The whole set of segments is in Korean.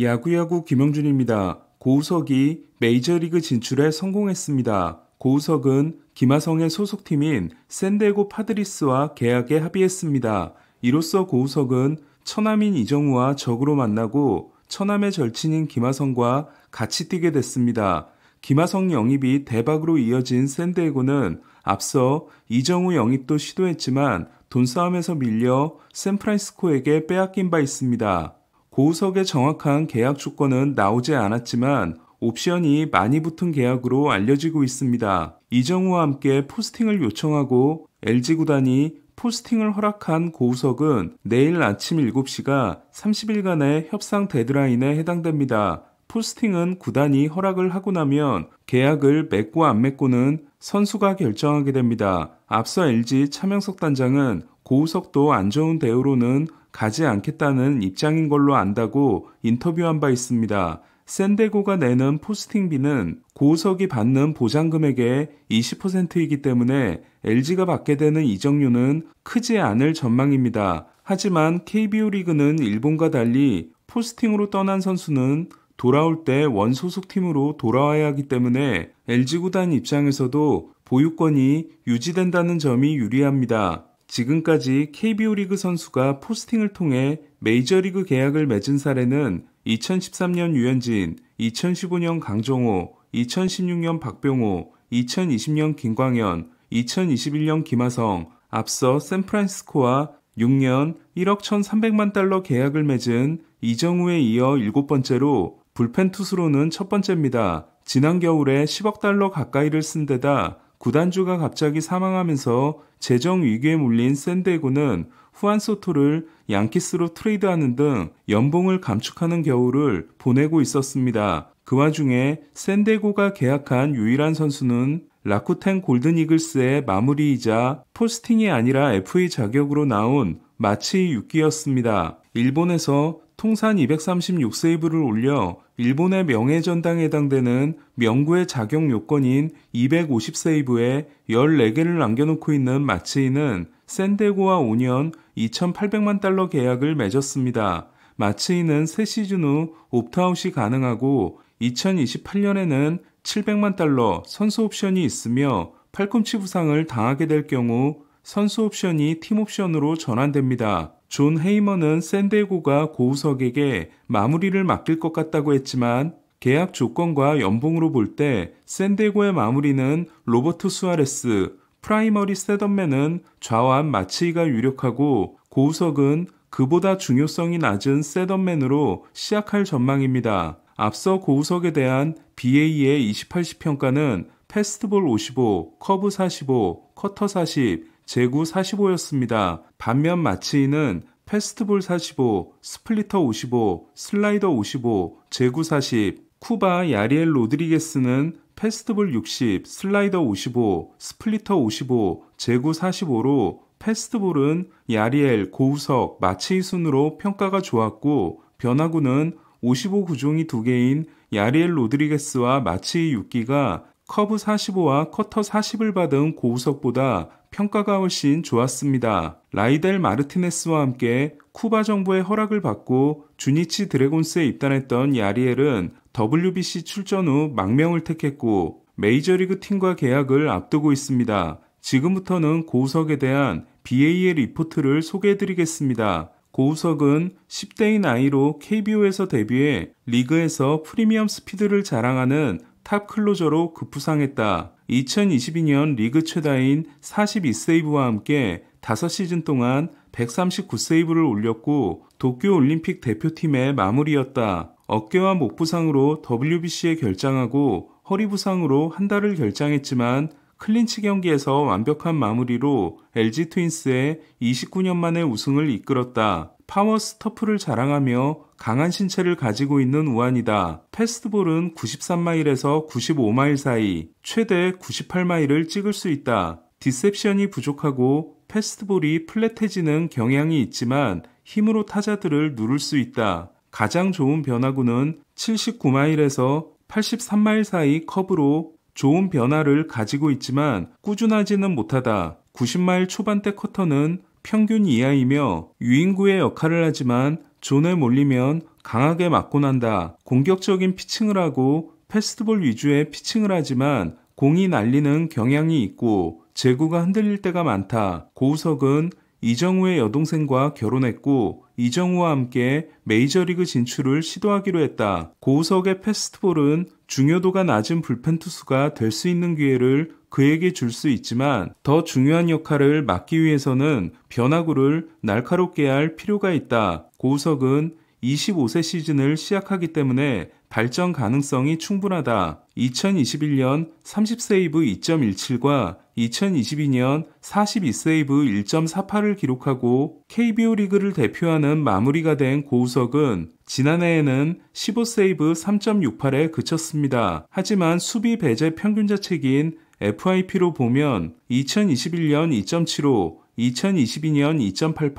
야구야구 김영준입니다. 고우석이 메이저리그 진출에 성공했습니다. 고우석은 김하성의 소속팀인 샌디에고 파드리스와 계약에 합의했습니다. 이로써 고우석은 천남인 이정우와 적으로 만나고 천남의 절친인 김하성과 같이 뛰게 됐습니다. 김하성 영입이 대박으로 이어진 샌디에고는 앞서 이정우 영입도 시도했지만 돈 싸움에서 밀려 샌프란시스코에게 빼앗긴 바 있습니다. 고우석의 정확한 계약 조건은 나오지 않았지만 옵션이 많이 붙은 계약으로 알려지고 있습니다. 이정우와 함께 포스팅을 요청하고 LG 구단이 포스팅을 허락한 고우석은 내일 아침 7시가 30일간의 협상 데드라인에 해당됩니다. 포스팅은 구단이 허락을 하고 나면 계약을 맺고 안 맺고는 선수가 결정하게 됩니다. 앞서 LG 차명석 단장은 고우석도 안 좋은 대우로는 가지 않겠다는 입장인 걸로 안다고 인터뷰한 바 있습니다. 샌데고가 내는 포스팅비는 고우석이 받는 보장금액의 20%이기 때문에 LG가 받게 되는 이적료는 크지 않을 전망입니다. 하지만 KBO 리그는 일본과 달리 포스팅으로 떠난 선수는 돌아올 때 원소속 팀으로 돌아와야 하기 때문에 LG 구단 입장에서도 보유권이 유지된다는 점이 유리합니다. 지금까지 KBO 리그 선수가 포스팅을 통해 메이저리그 계약을 맺은 사례는 2013년 유현진, 2015년 강정호, 2016년 박병호, 2020년 김광현, 2021년 김하성, 앞서 샌프란시스코와 6년 1억 1,300만 달러 계약을 맺은 이정우에 이어 일곱 번째로 불펜 투수로는 첫 번째입니다. 지난 겨울에 10억 달러 가까이를 쓴 데다 구단주가 갑자기 사망하면서 재정 위기에 몰린 샌데고는 후안 소토를 양키스로 트레이드하는 등 연봉을 감축하는 겨울을 보내고 있었습니다. 그 와중에 샌데고가 계약한 유일한 선수는 라쿠텐 골든이글스의 마무리이자 포스팅이 아니라 FA 자격으로 나온 마치 유키였습니다. 일본에서 통산 236세이브를 올려 일본의 명예전당에 해당되는 명구의 작용 요건인 250세이브에 14개를 남겨놓고 있는 마츠이는 샌데고와 5년 2,800만 달러 계약을 맺었습니다. 마츠이는 새 시즌 후 옵트아웃이 가능하고 2028년에는 700만 달러 선수 옵션이 있으며 팔꿈치 부상을 당하게 될 경우 선수 옵션이 팀 옵션으로 전환됩니다. 존 헤이머는 샌데고가 고우석에게 마무리를 맡길 것 같다고 했지만 계약 조건과 연봉으로 볼 때샌데고의 마무리는 로버트 수아레스, 프라이머리 셋업맨은 좌완 마치이가 유력하고 고우석은 그보다 중요성이 낮은 셋업맨으로 시작할 전망입니다. 앞서 고우석에 대한 BA의 28시 평가는 패스트볼 55, 커브 45, 커터 40, 제구 45였습니다. 반면 마치이는 페스트볼 45, 스플리터 55, 슬라이더 55, 제구 40, 쿠바 야리엘 로드리게스는 페스트볼 60, 슬라이더 55, 스플리터 55, 제구 45로 페스트볼은 야리엘, 고우석, 마치이 순으로 평가가 좋았고 변화구는 55 구종이 두 개인 야리엘 로드리게스와 마치이 6기가 커브 45와 커터 40을 받은 고우석보다 평가가 훨씬 좋았습니다. 라이델 마르티네스와 함께 쿠바 정부의 허락을 받고 주니치 드래곤스에 입단했던 야리엘은 WBC 출전 후 망명을 택했고 메이저리그 팀과 계약을 앞두고 있습니다. 지금부터는 고우석에 대한 BAL 리포트를 소개해드리겠습니다. 고우석은 1 0대인아이로 KBO에서 데뷔해 리그에서 프리미엄 스피드를 자랑하는 탑 클로저로 급부상했다. 2022년 리그 최다인 42세이브와 함께 5시즌 동안 139세이브를 올렸고 도쿄올림픽 대표팀의 마무리였다. 어깨와 목 부상으로 WBC에 결장하고 허리 부상으로 한 달을 결장했지만 클린치 경기에서 완벽한 마무리로 LG 트윈스의 29년 만에 우승을 이끌었다. 파워 스터프를 자랑하며 강한 신체를 가지고 있는 우한이다. 패스트볼은 93마일에서 95마일 사이, 최대 98마일을 찍을 수 있다. 디셉션이 부족하고 패스트볼이 플랫해지는 경향이 있지만 힘으로 타자들을 누를 수 있다. 가장 좋은 변화구는 79마일에서 83마일 사이 커브로 좋은 변화를 가지고 있지만 꾸준하지는 못하다. 90마일 초반대 커터는 평균 이하이며 유인구의 역할을 하지만 존에 몰리면 강하게 맞고 난다. 공격적인 피칭을 하고 패스트볼 위주의 피칭을 하지만 공이 날리는 경향이 있고 제구가 흔들릴 때가 많다. 고우석은 이정우의 여동생과 결혼했고 이정우와 함께 메이저리그 진출을 시도하기로 했다. 고우석의 패스트볼은 중요도가 낮은 불펜 투수가 될 수 있는 기회를 그에게 줄 수 있지만 더 중요한 역할을 맡기 위해서는 변화구를 날카롭게 할 필요가 있다. 고우석은 25세 시즌을 시작하기 때문에 발전 가능성이 충분하다. 2021년 30세이브 2.17과 2022년 42세이브 1.48을 기록하고 KBO 리그를 대표하는 마무리가 된 고우석은 지난해에는 15세이브 3.68에 그쳤습니다. 하지만 수비 배제 평균 자책인 FIP로 보면 2021년 2.75, 2022년 2.88,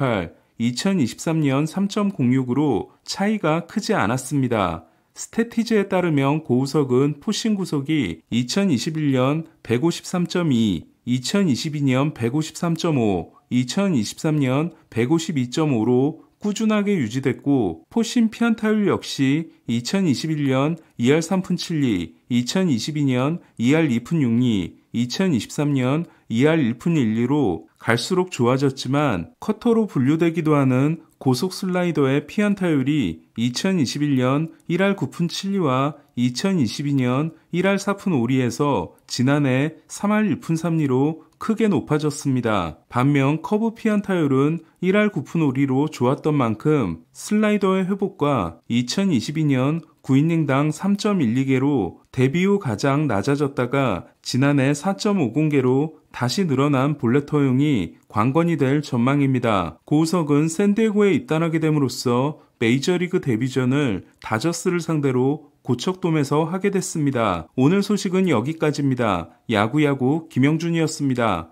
2023년 3.06으로 차이가 크지 않았습니다. 스태티즈에 따르면 고우석은 푸싱 구속이 2021년 153.2, 2022년 153.5, 2023년 152.5로 꾸준하게 유지됐고 포신 피안 타율 역시 2021년 2할 3푼 7리, 2022년 2할 2푼 6리, 2023년 2할 1푼 1리로 갈수록 좋아졌지만 커터로 분류되기도 하는 고속 슬라이더의 피안타율이 2021년 1할 9푼 7리와 2022년 1할 4푼 5리에서 지난해 3할 1푼 3리로 크게 높아졌습니다. 반면 커브 피안타율은 1할 9푼 5리로 좋았던 만큼 슬라이더의 회복과 2022년 9이닝당 3.12개로 데뷔 후 가장 낮아졌다가 지난해 4.50개로 다시 늘어난 볼렛 터용이 관건이 될 전망입니다. 고우석은 샌디에고에 입단하게 됨으로써 메이저리그 데뷔전을 다저스를 상대로 고척돔에서 하게 됐습니다. 오늘 소식은 여기까지입니다. 야구야구 김영준이었습니다.